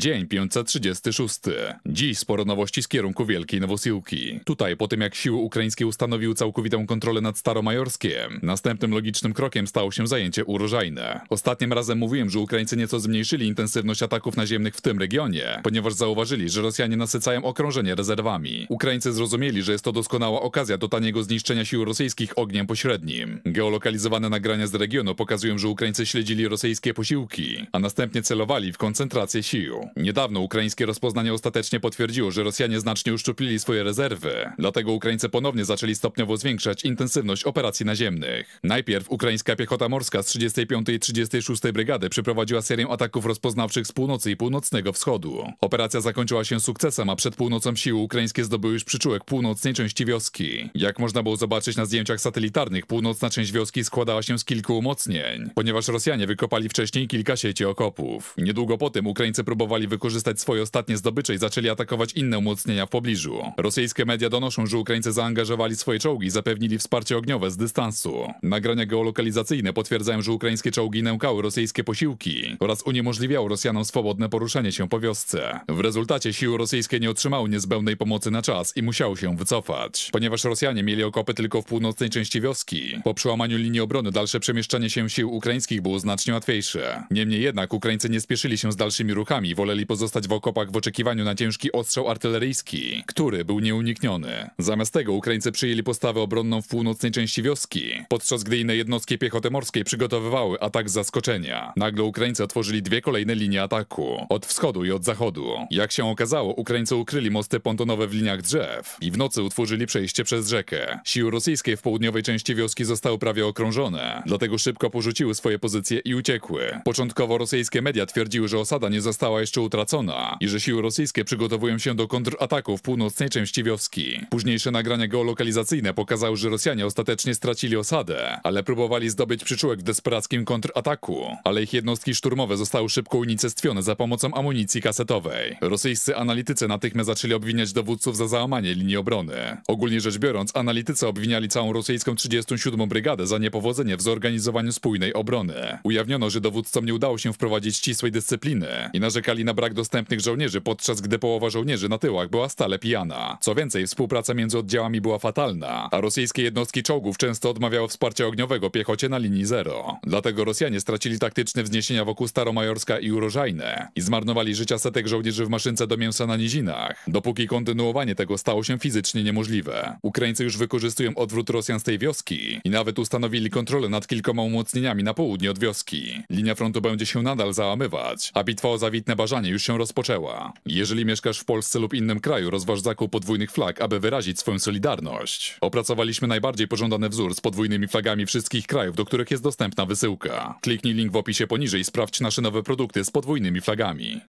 Dzień 536. Dziś sporo nowości z kierunku Wielkiej Nowosiłki. Tutaj po tym jak siły ukraińskie ustanowiły całkowitą kontrolę nad Staromajorskiem, następnym logicznym krokiem stało się zajęcie urożajne. Ostatnim razem mówiłem, że Ukraińcy nieco zmniejszyli intensywność ataków naziemnych w tym regionie, ponieważ zauważyli, że Rosjanie nasycają okrążenie rezerwami. Ukraińcy zrozumieli, że jest to doskonała okazja do taniego zniszczenia sił rosyjskich ogniem pośrednim. Geolokalizowane nagrania z regionu pokazują, że Ukraińcy śledzili rosyjskie posiłki, a następnie celowali w koncentrację sił. Niedawno ukraińskie rozpoznanie ostatecznie potwierdziło, że Rosjanie znacznie uszczuplili swoje rezerwy. Dlatego Ukraińcy ponownie zaczęli stopniowo zwiększać intensywność operacji naziemnych. Najpierw ukraińska piechota morska z 35 i 36 Brygady przeprowadziła serię ataków rozpoznawczych z północy i północnego wschodu. Operacja zakończyła się sukcesem, a przed północą siły ukraińskie zdobyły już przyczółek północnej części wioski. Jak można było zobaczyć na zdjęciach satelitarnych, północna część wioski składała się z kilku umocnień, ponieważ Rosjanie wykopali wcześniej kilka sieci okopów. Niedługo potem Ukraińcy próbowali próbowali wykorzystać swoje ostatnie zdobycze i zaczęli atakować inne umocnienia w pobliżu. Rosyjskie media donoszą, że Ukraińcy zaangażowali swoje czołgi i zapewnili wsparcie ogniowe z dystansu. Nagrania geolokalizacyjne potwierdzają, że ukraińskie czołgi nękały rosyjskie posiłki oraz uniemożliwiały Rosjanom swobodne poruszanie się po wiosce. W rezultacie siły rosyjskie nie otrzymały niezbędnej pomocy na czas i musiały się wycofać. Ponieważ Rosjanie mieli okopy tylko w północnej części wioski, po przełamaniu linii obrony dalsze przemieszczanie się sił ukraińskich było znacznie łatwiejsze. Niemniej jednak Ukraińcy nie spieszyli się z dalszymi ruchami i woleli pozostać w okopach w oczekiwaniu na ciężki ostrzał artyleryjski, który był nieunikniony. Zamiast tego Ukraińcy przyjęli postawę obronną w północnej części wioski, podczas gdy inne jednostki piechoty morskiej przygotowywały atak z zaskoczenia. Nagle Ukraińcy otworzyli dwie kolejne linie ataku, od wschodu i od zachodu. Jak się okazało, Ukraińcy ukryli mosty pontonowe w liniach drzew i w nocy utworzyli przejście przez rzekę. Siły rosyjskie w południowej części wioski zostały prawie okrążone, dlatego szybko porzuciły swoje pozycje i uciekły. Początkowo rosyjskie media twierdziły, że osada nie została jeszcze jeszcze utracona i że siły rosyjskie przygotowują się do kontrataku w północnej części wioski. Późniejsze nagrania geolokalizacyjne pokazały, że Rosjanie ostatecznie stracili osadę, ale próbowali zdobyć przyczółek w desperackim kontrataku, ale ich jednostki szturmowe zostały szybko unicestwione za pomocą amunicji kasetowej. Rosyjscy analitycy natychmiast zaczęli obwiniać dowódców za załamanie linii obrony. Ogólnie rzecz biorąc, analitycy obwiniali całą rosyjską 37. Brygadę za niepowodzenie w zorganizowaniu spójnej obrony. Ujawniono, że dowódcom nie udało się wprowadzić ścisłej dyscypliny i narzekali na brak dostępnych żołnierzy, podczas gdy połowa żołnierzy na tyłach była stale pijana. Co więcej, współpraca między oddziałami była fatalna, a rosyjskie jednostki czołgów często odmawiały wsparcia ogniowego piechocie na linii zero. Dlatego Rosjanie stracili taktyczne wzniesienia wokół Staromajorska i Urożajne i zmarnowali życia setek żołnierzy w maszynce do mięsa na nizinach, dopóki kontynuowanie tego stało się fizycznie niemożliwe. Ukraińcy już wykorzystują odwrót Rosjan z tej wioski i nawet ustanowili kontrolę nad kilkoma umocnieniami na południe od wioski. Linia frontu będzie się nadal załamywać, a bitwa o zawitne bażanki kampania już się rozpoczęła. Jeżeli mieszkasz w Polsce lub innym kraju, rozważ zakup podwójnych flag, aby wyrazić swoją solidarność. Opracowaliśmy najbardziej pożądany wzór z podwójnymi flagami wszystkich krajów, do których jest dostępna wysyłka. Kliknij link w opisie poniżej i sprawdź nasze nowe produkty z podwójnymi flagami.